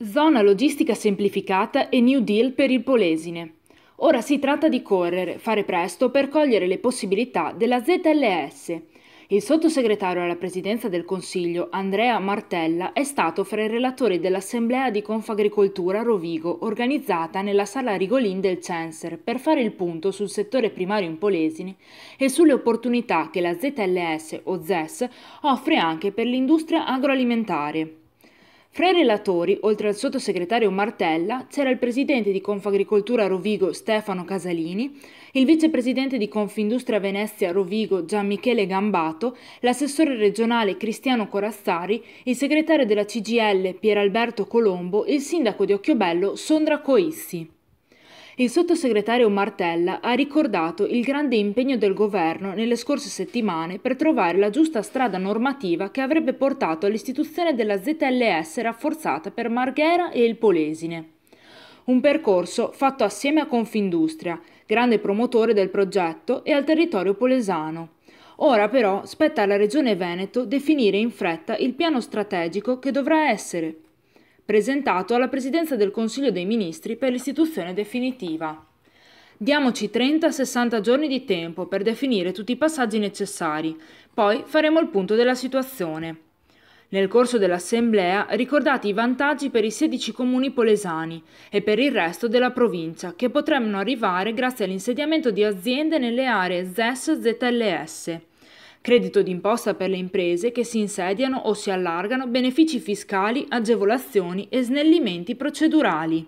Zona logistica semplificata e New Deal per il Polesine. Ora si tratta di correre, fare presto per cogliere le possibilità della ZLS. Il sottosegretario alla presidenza del Consiglio, Andrea Martella, è stato fra i relatori dell'Assemblea di Confagricoltura Rovigo, organizzata nella sala Rigolin del Censer, per fare il punto sul settore primario in Polesine e sulle opportunità che la ZLS o ZES offre anche per l'industria agroalimentare. Fra i relatori, oltre al sottosegretario Martella, c'era il presidente di Confagricoltura Rovigo Stefano Casalini, il vicepresidente di Confindustria Venezia Rovigo Gianmichele Gambato, l'assessore regionale Cristiano Corazzari, il segretario della CGL Pieralberto Colombo e il sindaco di Occhiobello Sondra Coissi. Il sottosegretario Martella ha ricordato il grande impegno del governo nelle scorse settimane per trovare la giusta strada normativa che avrebbe portato all'istituzione della ZLS rafforzata per Marghera e il Polesine. Un percorso fatto assieme a Confindustria, grande promotore del progetto, e al territorio polesano. Ora però spetta alla Regione Veneto definire in fretta il piano strategico che dovrà essere presentato alla Presidenza del Consiglio dei Ministri per l'istituzione definitiva. Diamoci 30-60 giorni di tempo per definire tutti i passaggi necessari, poi faremo il punto della situazione. Nel corso dell'assemblea ricordati i vantaggi per i 16 comuni polesani e per il resto della provincia che potranno arrivare grazie all'insediamento di aziende nelle aree ZES-ZLS credito d'imposta per le imprese che si insediano o si allargano, benefici fiscali, agevolazioni e snellimenti procedurali.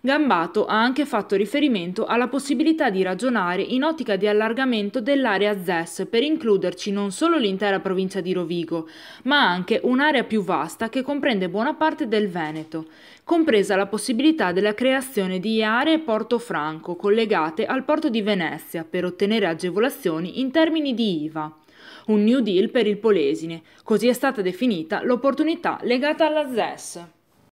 Gambato ha anche fatto riferimento alla possibilità di ragionare in ottica di allargamento dell'area ZES per includerci non solo l'intera provincia di Rovigo, ma anche un'area più vasta che comprende buona parte del Veneto, compresa la possibilità della creazione di aree Porto Franco collegate al porto di Venezia per ottenere agevolazioni in termini di IVA un New Deal per il Polesine, così è stata definita l'opportunità legata alla ZES.